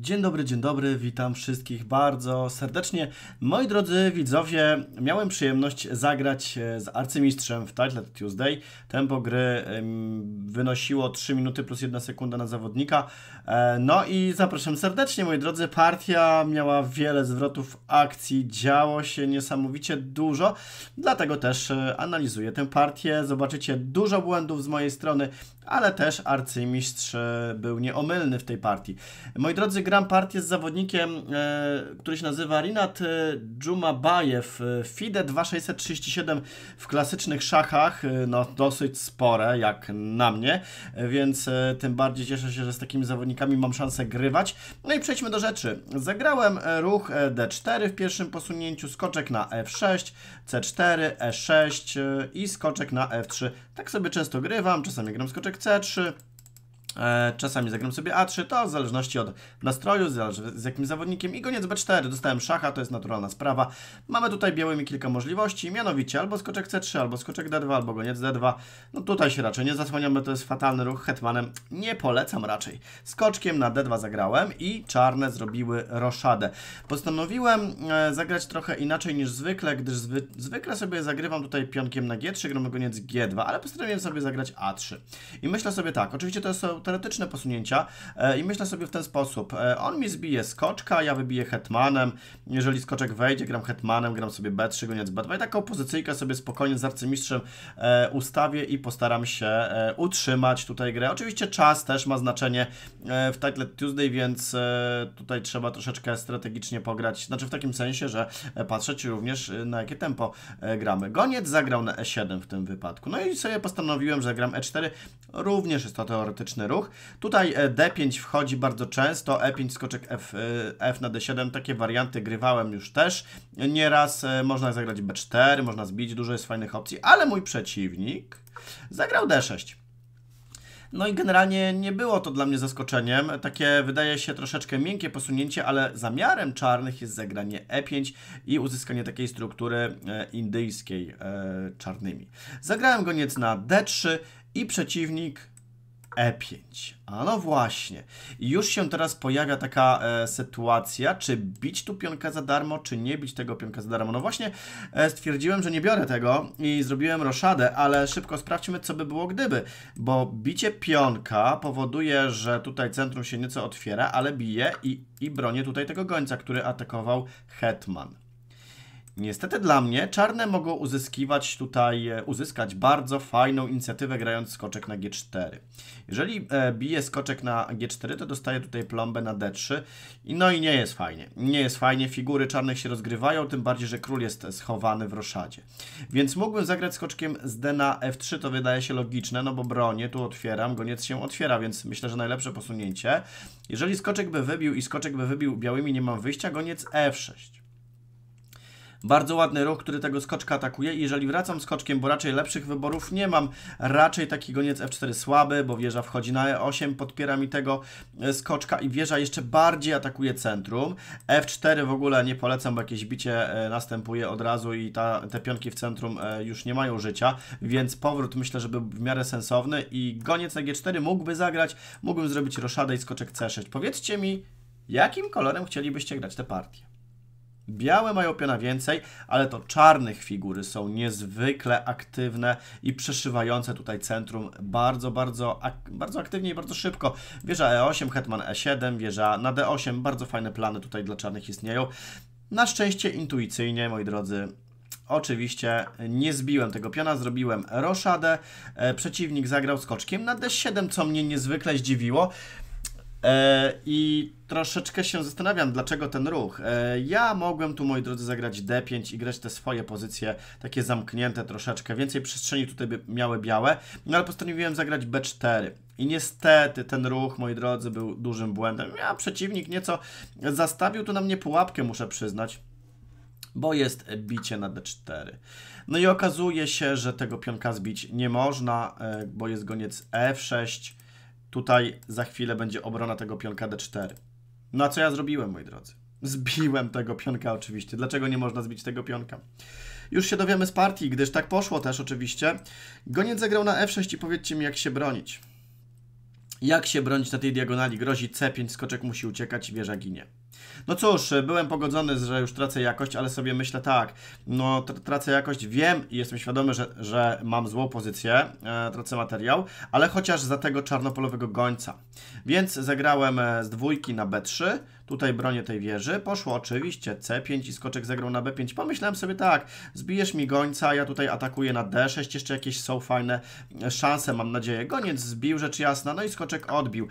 Dzień dobry, dzień dobry, witam wszystkich bardzo serdecznie. Moi drodzy widzowie, miałem przyjemność zagrać e, z arcymistrzem w Title Tuesday. Tempo gry wynosiło 3 minuty plus 1 sekunda na zawodnika. E, no i zapraszam serdecznie, moi drodzy. Partia miała wiele zwrotów akcji, działo się niesamowicie dużo, dlatego też e, analizuję tę partię. Zobaczycie dużo błędów z mojej strony, ale też arcymistrz e, był nieomylny w tej partii. Moi drodzy, gram partię z zawodnikiem, e, który się nazywa Rinat e, Dżumabajew. FIDE 2637 w klasycznych szachach, no dosyć spore jak na mnie, więc tym bardziej cieszę się, że z takimi zawodnikami mam szansę grywać. No i przejdźmy do rzeczy. Zagrałem ruch D4 w pierwszym posunięciu, skoczek na F6, C4, E6 i skoczek na F3. Tak sobie często grywam, czasami gram skoczek C3 E, czasami zagram sobie A3, to w zależności od nastroju, zależy z jakim zawodnikiem. I koniec B4, dostałem szacha, to jest naturalna sprawa. Mamy tutaj białymi kilka możliwości, mianowicie albo skoczek C3, albo skoczek D2, albo goniec D2. No tutaj się raczej nie zasłaniamy, to jest fatalny ruch hetmanem. Nie polecam raczej. Skoczkiem na D2 zagrałem i czarne zrobiły roszadę. Postanowiłem e, zagrać trochę inaczej niż zwykle, gdyż zwy zwykle sobie zagrywam tutaj pionkiem na G3, gramy goniec G2, ale postanowiłem sobie zagrać A3. I myślę sobie tak, oczywiście to są teoretyczne posunięcia e, i myślę sobie w ten sposób. E, on mi zbije skoczka, ja wybiję hetmanem. Jeżeli skoczek wejdzie, gram hetmanem, gram sobie b3, goniec b2 i taką pozycyjkę sobie spokojnie z arcymistrzem e, ustawię i postaram się utrzymać tutaj grę. Oczywiście czas też ma znaczenie w Title Tuesday, więc tutaj trzeba troszeczkę strategicznie pograć, znaczy w takim sensie, że patrzeć również na jakie tempo gramy. Goniec zagrał na e7 w tym wypadku. No i sobie postanowiłem, że gram e4. Również jest to teoretyczny ruch. Tutaj e, D5 wchodzi bardzo często, E5 skoczek F, e, F na D7, takie warianty grywałem już też nieraz. E, można zagrać B4, można zbić, dużo jest fajnych opcji, ale mój przeciwnik zagrał D6. No i generalnie nie było to dla mnie zaskoczeniem. Takie wydaje się troszeczkę miękkie posunięcie, ale zamiarem czarnych jest zagranie E5 i uzyskanie takiej struktury indyjskiej czarnymi. Zagrałem goniec na D3 i przeciwnik E5. A no właśnie. Już się teraz pojawia taka e, sytuacja, czy bić tu pionka za darmo, czy nie bić tego pionka za darmo. No właśnie e, stwierdziłem, że nie biorę tego i zrobiłem roszadę, ale szybko sprawdźmy, co by było gdyby. Bo bicie pionka powoduje, że tutaj centrum się nieco otwiera, ale bije i, i bronię tutaj tego gońca, który atakował Hetman. Niestety dla mnie czarne mogą uzyskiwać tutaj, e, uzyskać bardzo fajną inicjatywę grając skoczek na G4. Jeżeli e, bije skoczek na G4, to dostaje tutaj plombę na D3. No i nie jest fajnie. Nie jest fajnie, figury czarnych się rozgrywają, tym bardziej, że król jest schowany w roszadzie. Więc mógłbym zagrać skoczkiem z D na F3, to wydaje się logiczne, no bo bronię, tu otwieram, goniec się otwiera, więc myślę, że najlepsze posunięcie. Jeżeli skoczek by wybił i skoczek by wybił białymi, nie mam wyjścia, goniec F6. Bardzo ładny ruch, który tego skoczka atakuje. I jeżeli wracam skoczkiem, bo raczej lepszych wyborów nie mam, raczej taki goniec F4 słaby, bo wieża wchodzi na E8, podpiera mi tego e, skoczka i wieża jeszcze bardziej atakuje centrum. F4 w ogóle nie polecam, bo jakieś bicie e, następuje od razu i ta, te pionki w centrum e, już nie mają życia, więc powrót myślę, że był w miarę sensowny i goniec na G4 mógłby zagrać, mógłbym zrobić roszadę i skoczek C6. Powiedzcie mi, jakim kolorem chcielibyście grać tę partię? Białe mają piona więcej, ale to czarnych figury są niezwykle aktywne i przeszywające tutaj centrum bardzo, bardzo, ak bardzo aktywnie i bardzo szybko. Wieża E8, Hetman E7, wieża na D8, bardzo fajne plany tutaj dla czarnych istnieją. Na szczęście intuicyjnie, moi drodzy, Oczywiście nie zbiłem tego piona, zrobiłem roszadę. E, przeciwnik zagrał skoczkiem na D7, co mnie niezwykle zdziwiło. E, I troszeczkę się zastanawiam, dlaczego ten ruch. E, ja mogłem tu, moi drodzy, zagrać D5 i grać te swoje pozycje, takie zamknięte troszeczkę. Więcej przestrzeni tutaj by miały białe, no ale postanowiłem zagrać B4. I niestety ten ruch, moi drodzy, był dużym błędem. Ja przeciwnik nieco zastawił tu na mnie pułapkę, muszę przyznać bo jest bicie na d4. No i okazuje się, że tego pionka zbić nie można, e, bo jest goniec e6, Tutaj za chwilę będzie obrona tego pionka d4. No a co ja zrobiłem, moi drodzy? Zbiłem tego pionka oczywiście. Dlaczego nie można zbić tego pionka? Już się dowiemy z partii, gdyż tak poszło też oczywiście. Goniec zagrał na f6 i powiedzcie mi, jak się bronić. Jak się bronić na tej diagonali? Grozi c5, skoczek musi uciekać wieża ginie. No cóż, byłem pogodzony, że już tracę jakość, ale sobie myślę tak, no tracę jakość, wiem i jestem świadomy, że, że mam złą pozycję, e, tracę materiał, ale chociaż za tego czarnopolowego gońca. Więc zagrałem e, z dwójki na B3, tutaj bronię tej wieży, poszło oczywiście C5 i skoczek zagrał na B5. Pomyślałem sobie tak, zbijesz mi gońca, ja tutaj atakuję na D6, jeszcze jakieś są fajne e, szanse, mam nadzieję. Goniec zbił, rzecz jasna, no i skoczek odbił.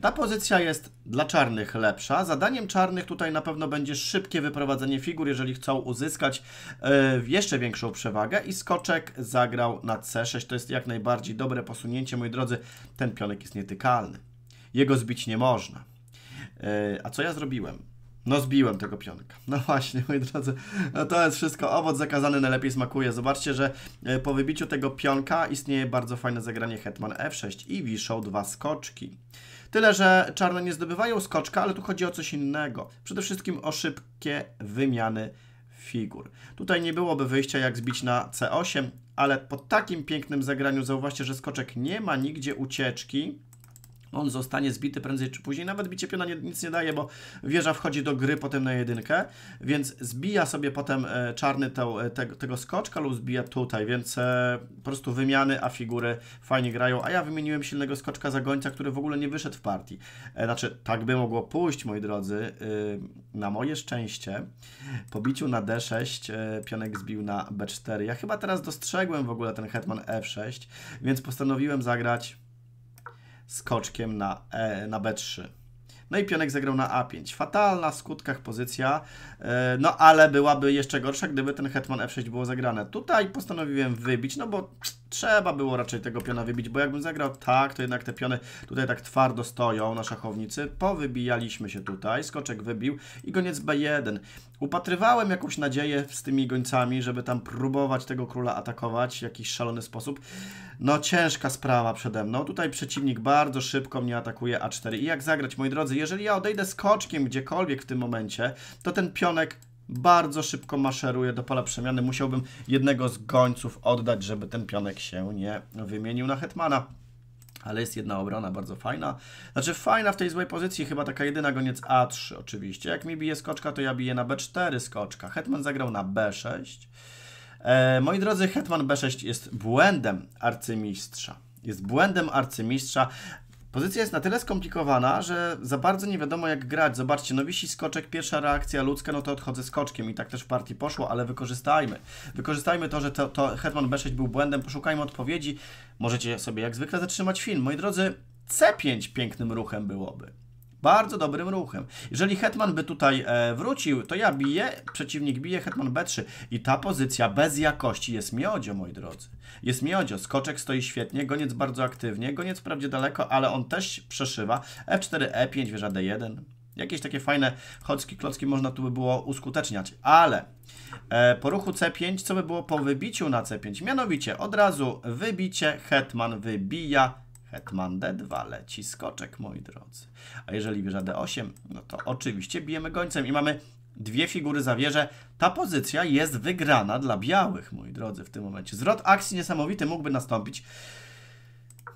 Ta pozycja jest dla czarnych lepsza. Zadaniem czarnych tutaj na pewno będzie szybkie wyprowadzenie figur, jeżeli chcą uzyskać e, jeszcze większą przewagę i skoczek zagrał na C6. To jest jak najbardziej dobre posunięcie, moi drodzy. Ten pionek jest nietykalny. Jego zbić nie można. E, a co ja zrobiłem? No zbiłem tego pionka. No właśnie, moi drodzy, no to jest wszystko. Owoc zakazany najlepiej smakuje. Zobaczcie, że e, po wybiciu tego pionka istnieje bardzo fajne zagranie Hetman F6 i wiszą dwa skoczki. Tyle, że czarne nie zdobywają skoczka, ale tu chodzi o coś innego. Przede wszystkim o szybkie wymiany figur. Tutaj nie byłoby wyjścia jak zbić na C8, ale po takim pięknym zagraniu zauważcie, że skoczek nie ma nigdzie ucieczki, on zostanie zbity prędzej czy później. Nawet bicie piona nie, nic nie daje, bo wieża wchodzi do gry potem na jedynkę, więc zbija sobie potem e, czarny te, te, tego skoczka lub zbija tutaj, więc e, po prostu wymiany, a figury fajnie grają. A ja wymieniłem silnego skoczka za gońca, który w ogóle nie wyszedł w partii. E, znaczy, tak by mogło pójść, moi drodzy. E, na moje szczęście, po biciu na D6 e, pionek zbił na B4. Ja chyba teraz dostrzegłem w ogóle ten hetman F6, więc postanowiłem zagrać skoczkiem na, e, na B3. No i pionek zagrał na A5. Fatalna w skutkach pozycja, e, no ale byłaby jeszcze gorsza, gdyby ten hetman F6 było zagrane. Tutaj postanowiłem wybić, no bo Trzeba było raczej tego piona wybić, bo jakbym zagrał tak, to jednak te piony tutaj tak twardo stoją na szachownicy. Powybijaliśmy się tutaj, skoczek wybił i goniec B1. Upatrywałem jakąś nadzieję z tymi gońcami, żeby tam próbować tego króla atakować w jakiś szalony sposób. No ciężka sprawa przede mną. Tutaj przeciwnik bardzo szybko mnie atakuje A4. I jak zagrać, moi drodzy? Jeżeli ja odejdę skoczkiem gdziekolwiek w tym momencie, to ten pionek bardzo szybko maszeruje do pola przemiany. Musiałbym jednego z gońców oddać, żeby ten pionek się nie wymienił na hetmana. Ale jest jedna obrona bardzo fajna. Znaczy fajna w tej złej pozycji, chyba taka jedyna goniec A3 oczywiście. Jak mi bije skoczka, to ja biję na B4 skoczka. Hetman zagrał na B6. E, moi drodzy, hetman B6 jest błędem arcymistrza. Jest błędem arcymistrza. Pozycja jest na tyle skomplikowana, że za bardzo nie wiadomo jak grać. Zobaczcie, nowisi skoczek, pierwsza reakcja ludzka, no to odchodzę skoczkiem i tak też w partii poszło, ale wykorzystajmy. Wykorzystajmy to, że to, to Hetman B6 był błędem, poszukajmy odpowiedzi. Możecie sobie jak zwykle zatrzymać film. Moi drodzy, C5 pięknym ruchem byłoby. Bardzo dobrym ruchem. Jeżeli hetman by tutaj e, wrócił, to ja biję, przeciwnik bije, hetman b3. I ta pozycja bez jakości jest miodzio, moi drodzy. Jest miodzio. Skoczek stoi świetnie, goniec bardzo aktywnie, goniec wprawdzie daleko, ale on też przeszywa. f4, e5, wieża d1. Jakieś takie fajne chodzki, klocki można tu by było uskuteczniać, ale e, po ruchu C5, co by było po wybiciu na C5? Mianowicie od razu wybicie, hetman wybija, Hetman D2 leci skoczek, moi drodzy. A jeżeli wieża D8, no to oczywiście bijemy gońcem i mamy dwie figury za wieżę. Ta pozycja jest wygrana dla białych, moi drodzy, w tym momencie. Zwrot akcji niesamowity mógłby nastąpić.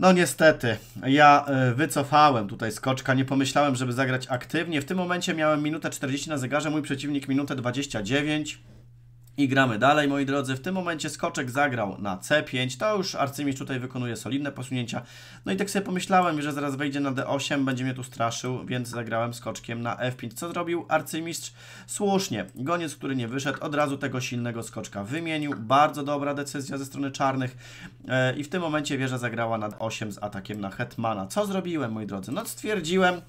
No niestety, ja e, wycofałem tutaj skoczka, nie pomyślałem, żeby zagrać aktywnie. W tym momencie miałem minutę 40 na zegarze, mój przeciwnik minutę 29. I gramy dalej, moi drodzy. W tym momencie skoczek zagrał na C5. To już arcymistrz tutaj wykonuje solidne posunięcia. No i tak sobie pomyślałem, że zaraz wejdzie na D8, będzie mnie tu straszył, więc zagrałem skoczkiem na F5. Co zrobił arcymistrz? Słusznie. Goniec, który nie wyszedł, od razu tego silnego skoczka wymienił. Bardzo dobra decyzja ze strony czarnych. E, I w tym momencie wieża zagrała na D8 z atakiem na Hetmana. Co zrobiłem, moi drodzy? No stwierdziłem...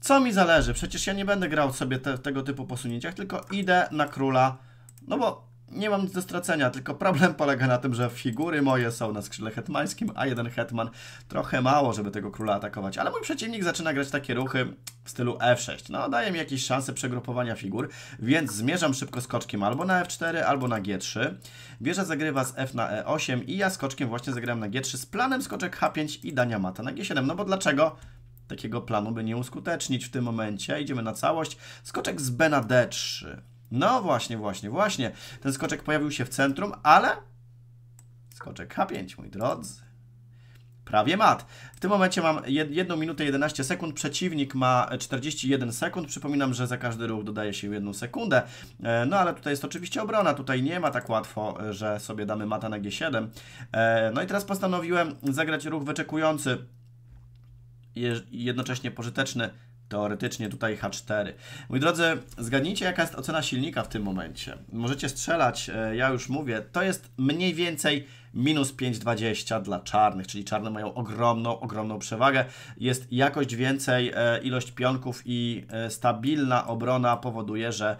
Co mi zależy? Przecież ja nie będę grał sobie te, tego typu posunięciach, tylko idę na króla no bo nie mam nic do stracenia, tylko problem polega na tym, że figury moje są na skrzydle hetmańskim, a jeden hetman trochę mało, żeby tego króla atakować. Ale mój przeciwnik zaczyna grać takie ruchy w stylu f6. No, daje mi jakieś szanse przegrupowania figur, więc zmierzam szybko skoczkiem albo na f4, albo na g3. Wieża zagrywa z f na e8 i ja skoczkiem właśnie zagrałem na g3 z planem skoczek h5 i dania mata na g7. No bo dlaczego? Takiego planu by nie uskutecznić w tym momencie. Idziemy na całość. Skoczek z b na d3. No właśnie, właśnie, właśnie. Ten skoczek pojawił się w centrum, ale skoczek H5, mój drodzy. Prawie mat. W tym momencie mam 1 minutę 11 sekund, przeciwnik ma 41 sekund. Przypominam, że za każdy ruch dodaje się jedną sekundę. E, no ale tutaj jest oczywiście obrona, tutaj nie ma tak łatwo, e, że sobie damy mata na G7. E, no i teraz postanowiłem zagrać ruch wyczekujący jednocześnie pożyteczny Teoretycznie tutaj H4. Mój drodzy, zgadnijcie, jaka jest ocena silnika w tym momencie. Możecie strzelać, e, ja już mówię, to jest mniej więcej minus 5,20 dla czarnych, czyli czarne mają ogromną, ogromną przewagę. Jest jakość więcej, e, ilość pionków i e, stabilna obrona powoduje, że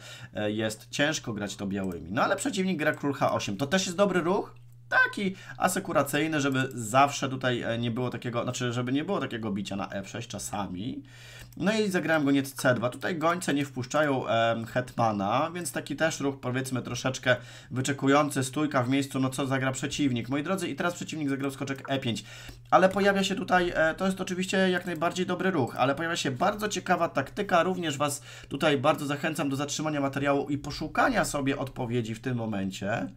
jest ciężko grać to białymi. No ale przeciwnik gra król H8. To też jest dobry ruch, taki asekuracyjny, żeby zawsze tutaj e, nie było takiego, znaczy, żeby nie było takiego bicia na F6 e czasami. No i zagrałem goniec C2. Tutaj gońce nie wpuszczają e, hetmana, więc taki też ruch powiedzmy troszeczkę wyczekujący, stójka w miejscu, no co zagra przeciwnik. Moi drodzy, i teraz przeciwnik zagrał skoczek E5. Ale pojawia się tutaj, e, to jest oczywiście jak najbardziej dobry ruch, ale pojawia się bardzo ciekawa taktyka, również Was tutaj bardzo zachęcam do zatrzymania materiału i poszukania sobie odpowiedzi w tym momencie.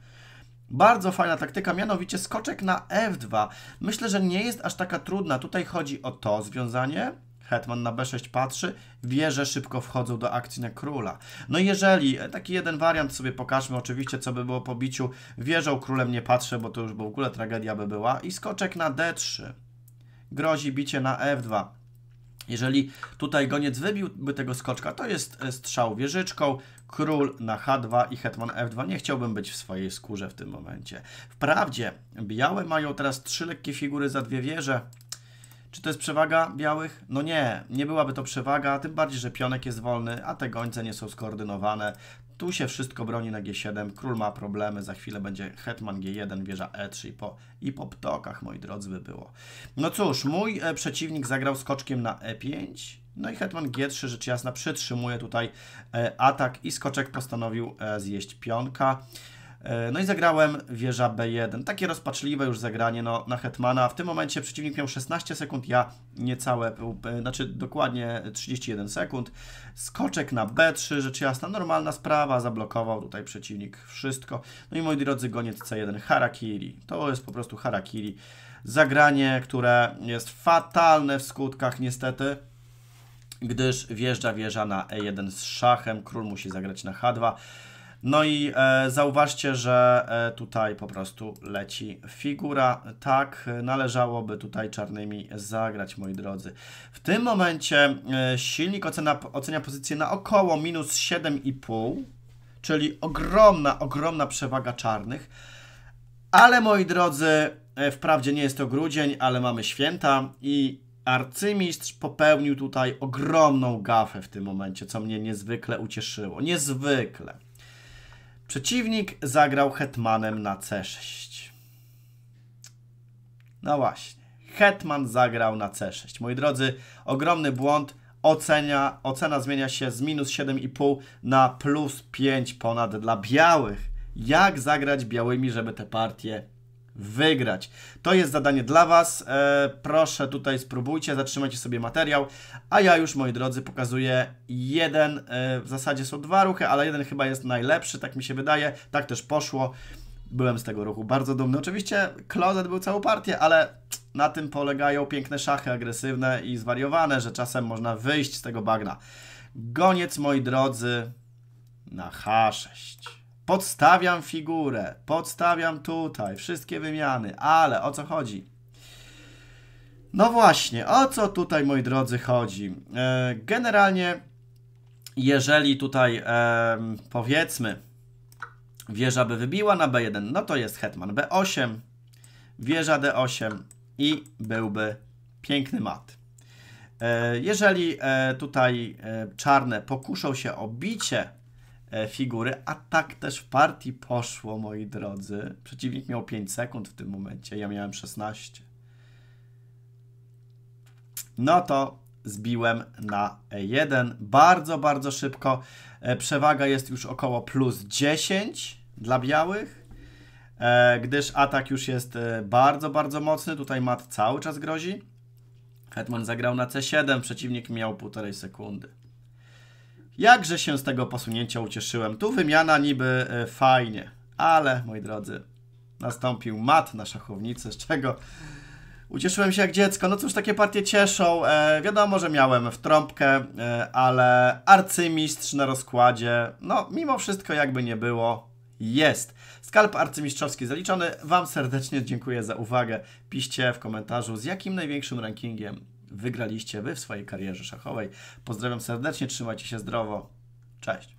Bardzo fajna taktyka, mianowicie skoczek na f2. Myślę, że nie jest aż taka trudna. Tutaj chodzi o to związanie. Hetman na b6 patrzy, wie, że szybko wchodzą do akcji na króla. No jeżeli, e, taki jeden wariant sobie pokażmy, oczywiście co by było po biciu, o królem nie patrzę, bo to już w ogóle tragedia by była. I skoczek na d3. Grozi bicie na f2. Jeżeli tutaj goniec wybiłby tego skoczka, to jest e, strzał wieżyczką, król na H2 i hetman F2. Nie chciałbym być w swojej skórze w tym momencie. Wprawdzie białe mają teraz trzy lekkie figury za dwie wieże. Czy to jest przewaga białych? No nie, nie byłaby to przewaga, tym bardziej, że pionek jest wolny, a te gońce nie są skoordynowane. Tu się wszystko broni na G7, król ma problemy, za chwilę będzie hetman G1, wieża E3 i po, i po ptokach, moi drodzy, by było. No cóż, mój e, przeciwnik zagrał skoczkiem na E5, no i hetman G3 rzecz jasna przytrzymuje tutaj e, atak i skoczek postanowił e, zjeść pionka. E, no i zagrałem wieża B1. Takie rozpaczliwe już zagranie no, na Hetmana. W tym momencie przeciwnik miał 16 sekund, ja niecałe, e, znaczy dokładnie 31 sekund. Skoczek na B3, rzecz jasna, normalna sprawa. Zablokował tutaj przeciwnik wszystko. No i moi drodzy, goniec C1, harakiri. To jest po prostu harakiri. Zagranie, które jest fatalne w skutkach niestety gdyż wjeżdża wieża na E1 z szachem, król musi zagrać na H2. No i e, zauważcie, że e, tutaj po prostu leci figura. Tak, należałoby tutaj czarnymi zagrać, moi drodzy. W tym momencie e, silnik ocena, ocenia pozycję na około minus 7,5, czyli ogromna, ogromna przewaga czarnych. Ale moi drodzy, e, wprawdzie nie jest to grudzień, ale mamy święta i arcymistrz popełnił tutaj ogromną gafę w tym momencie, co mnie niezwykle ucieszyło. Niezwykle. Przeciwnik zagrał hetmanem na c6. No właśnie. Hetman zagrał na c6. Moi drodzy, ogromny błąd. Ocenia, ocena zmienia się z minus 7,5 na plus 5 ponad dla białych. Jak zagrać białymi, żeby tę partię wygrać. To jest zadanie dla Was. E, proszę tutaj spróbujcie, zatrzymajcie sobie materiał, a ja już, moi drodzy, pokazuję jeden, e, w zasadzie są dwa ruchy, ale jeden chyba jest najlepszy, tak mi się wydaje. Tak też poszło. Byłem z tego ruchu bardzo dumny. Oczywiście Closet był całą partię, ale na tym polegają piękne szachy agresywne i zwariowane, że czasem można wyjść z tego bagna. Goniec, moi drodzy, na H6 podstawiam figurę, podstawiam tutaj wszystkie wymiany, ale o co chodzi? No właśnie, o co tutaj moi drodzy chodzi? E, generalnie, jeżeli tutaj e, powiedzmy wieża by wybiła na B1, no to jest hetman B8, wieża D8 i byłby piękny mat. E, jeżeli tutaj czarne pokuszą się o bicie E, figury, a tak też w partii poszło, moi drodzy. Przeciwnik miał 5 sekund w tym momencie, ja miałem 16. No to zbiłem na E1. Bardzo, bardzo szybko. E, przewaga jest już około plus 10 dla białych, e, gdyż atak już jest bardzo, bardzo mocny. Tutaj mat cały czas grozi. Hetman zagrał na C7, przeciwnik miał półtorej sekundy. Jakże się z tego posunięcia ucieszyłem. Tu wymiana niby e, fajnie, ale moi drodzy, nastąpił mat na szachownicy, z czego ucieszyłem się jak dziecko. No cóż, takie partie cieszą. E, wiadomo, że miałem w trąbkę, e, ale arcymistrz na rozkładzie, no mimo wszystko jakby nie było, jest. Skalp arcymistrzowski zaliczony. Wam serdecznie dziękuję za uwagę. Piszcie w komentarzu, z jakim największym rankingiem wygraliście Wy w swojej karierze szachowej. Pozdrawiam serdecznie, trzymajcie się zdrowo. Cześć.